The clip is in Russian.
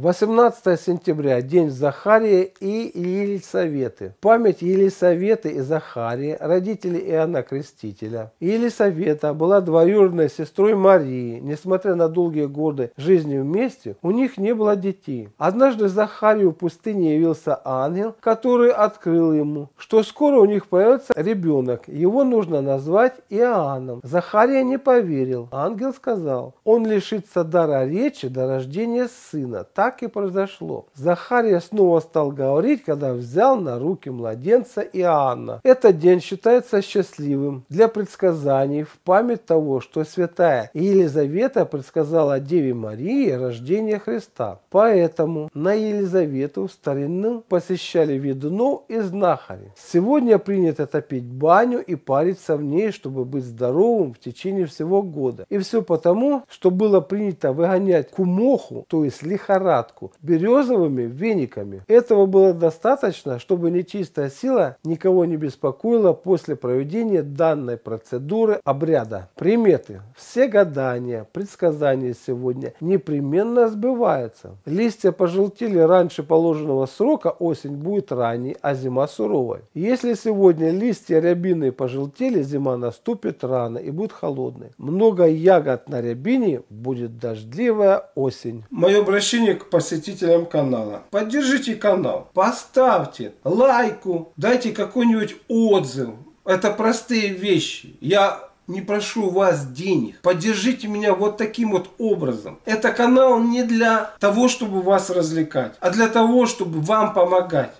18 сентября – День Захария и Елисаветы. Память Елисаветы и Захария, родители Иоанна Крестителя. Елисавета была двоюродной сестрой Марии. Несмотря на долгие годы жизни вместе, у них не было детей. Однажды Захарию в пустыне явился ангел, который открыл ему, что скоро у них появится ребенок. Его нужно назвать Иоанном. Захария не поверил. Ангел сказал, он лишится дара речи до рождения сына. Так так и произошло. Захария снова стал говорить, когда взял на руки младенца Иоанна. Этот день считается счастливым для предсказаний в память того, что святая Елизавета предсказала Деве Марии рождение Христа. Поэтому на Елизавету в старину посещали ведуну и знахари. Сегодня принято топить баню и париться в ней, чтобы быть здоровым в течение всего года. И все потому, что было принято выгонять кумоху, то есть лихорадку посадку березовыми вениками. Этого было достаточно, чтобы нечистая сила никого не беспокоила после проведения данной процедуры обряда. Приметы. Все гадания, предсказания сегодня непременно сбываются. Листья пожелтели раньше положенного срока, осень будет ранней, а зима суровой. Если сегодня листья рябины пожелтели, зима наступит рано и будет холодной. Много ягод на рябине будет дождливая осень. Мое обращение к посетителям канала. Поддержите канал, поставьте лайку, дайте какой-нибудь отзыв. Это простые вещи. Я не прошу вас денег. Поддержите меня вот таким вот образом. Это канал не для того, чтобы вас развлекать, а для того, чтобы вам помогать.